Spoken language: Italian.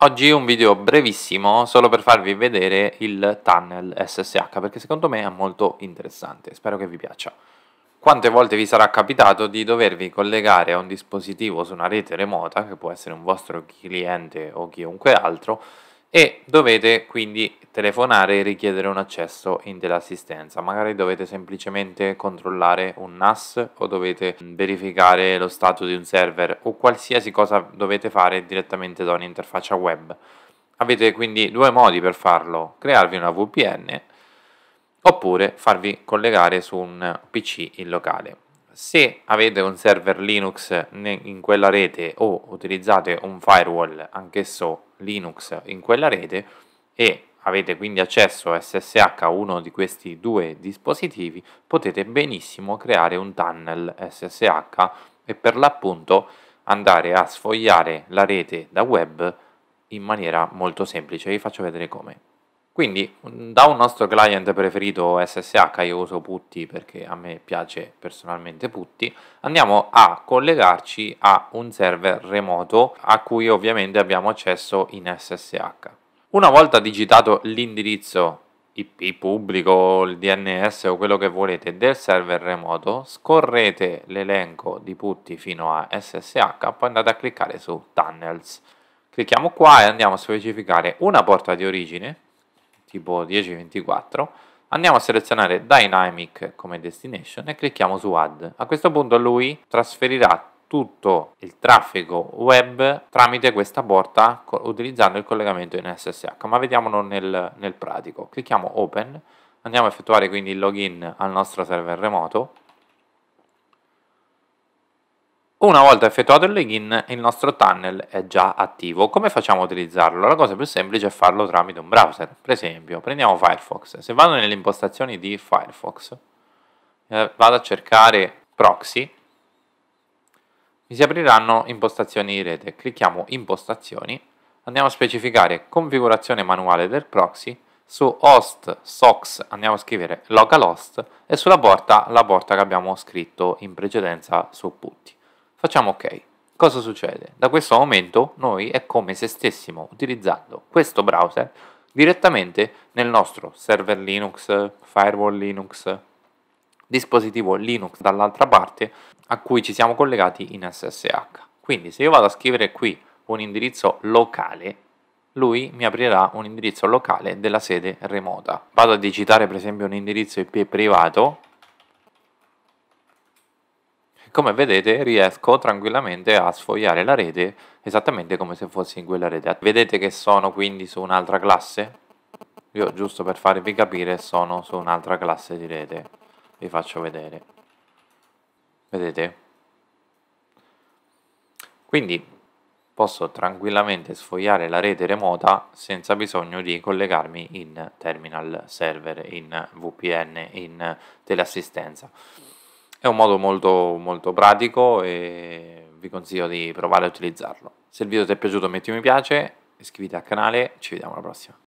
Oggi un video brevissimo solo per farvi vedere il tunnel SSH perché secondo me è molto interessante, spero che vi piaccia. Quante volte vi sarà capitato di dovervi collegare a un dispositivo su una rete remota, che può essere un vostro cliente o chiunque altro, e dovete quindi telefonare e richiedere un accesso in dell'assistenza. Magari dovete semplicemente controllare un NAS o dovete verificare lo stato di un server o qualsiasi cosa dovete fare direttamente da un'interfaccia web. Avete quindi due modi per farlo, crearvi una VPN oppure farvi collegare su un PC in locale. Se avete un server Linux in quella rete o utilizzate un firewall anch'esso Linux in quella rete e avete quindi accesso a SSH a uno di questi due dispositivi, potete benissimo creare un tunnel SSH e per l'appunto andare a sfogliare la rete da web in maniera molto semplice. Vi faccio vedere come. Quindi da un nostro client preferito SSH, io uso Putty perché a me piace personalmente Putty, andiamo a collegarci a un server remoto a cui ovviamente abbiamo accesso in SSH. Una volta digitato l'indirizzo IP pubblico, il DNS o quello che volete del server remoto, scorrete l'elenco di Putty fino a SSH, poi andate a cliccare su Tunnels. Clicchiamo qua e andiamo a specificare una porta di origine tipo 1024, andiamo a selezionare Dynamic come destination e clicchiamo su Add. A questo punto lui trasferirà tutto il traffico web tramite questa porta utilizzando il collegamento in SSH, ma vediamolo nel, nel pratico. Clicchiamo Open, andiamo a effettuare quindi il login al nostro server remoto una volta effettuato il login il nostro tunnel è già attivo. Come facciamo a utilizzarlo? La cosa più semplice è farlo tramite un browser. Per esempio, prendiamo Firefox. Se vado nelle impostazioni di Firefox, eh, vado a cercare proxy, mi si apriranno impostazioni di rete. Clicchiamo impostazioni, andiamo a specificare configurazione manuale del proxy, su host SOX andiamo a scrivere localhost e sulla porta la porta che abbiamo scritto in precedenza su PuTTY. Facciamo ok. Cosa succede? Da questo momento noi è come se stessimo utilizzando questo browser direttamente nel nostro server Linux, firewall Linux, dispositivo Linux dall'altra parte a cui ci siamo collegati in SSH. Quindi se io vado a scrivere qui un indirizzo locale, lui mi aprirà un indirizzo locale della sede remota. Vado a digitare per esempio un indirizzo IP privato, come vedete riesco tranquillamente a sfogliare la rete esattamente come se fossi in quella rete. Vedete che sono quindi su un'altra classe? Io giusto per farvi capire sono su un'altra classe di rete. Vi faccio vedere. Vedete? Quindi posso tranquillamente sfogliare la rete remota senza bisogno di collegarmi in terminal server, in VPN, in teleassistenza. È un modo molto, molto pratico e vi consiglio di provare a utilizzarlo. Se il video ti è piaciuto metti un mi piace, iscriviti al canale, ci vediamo alla prossima.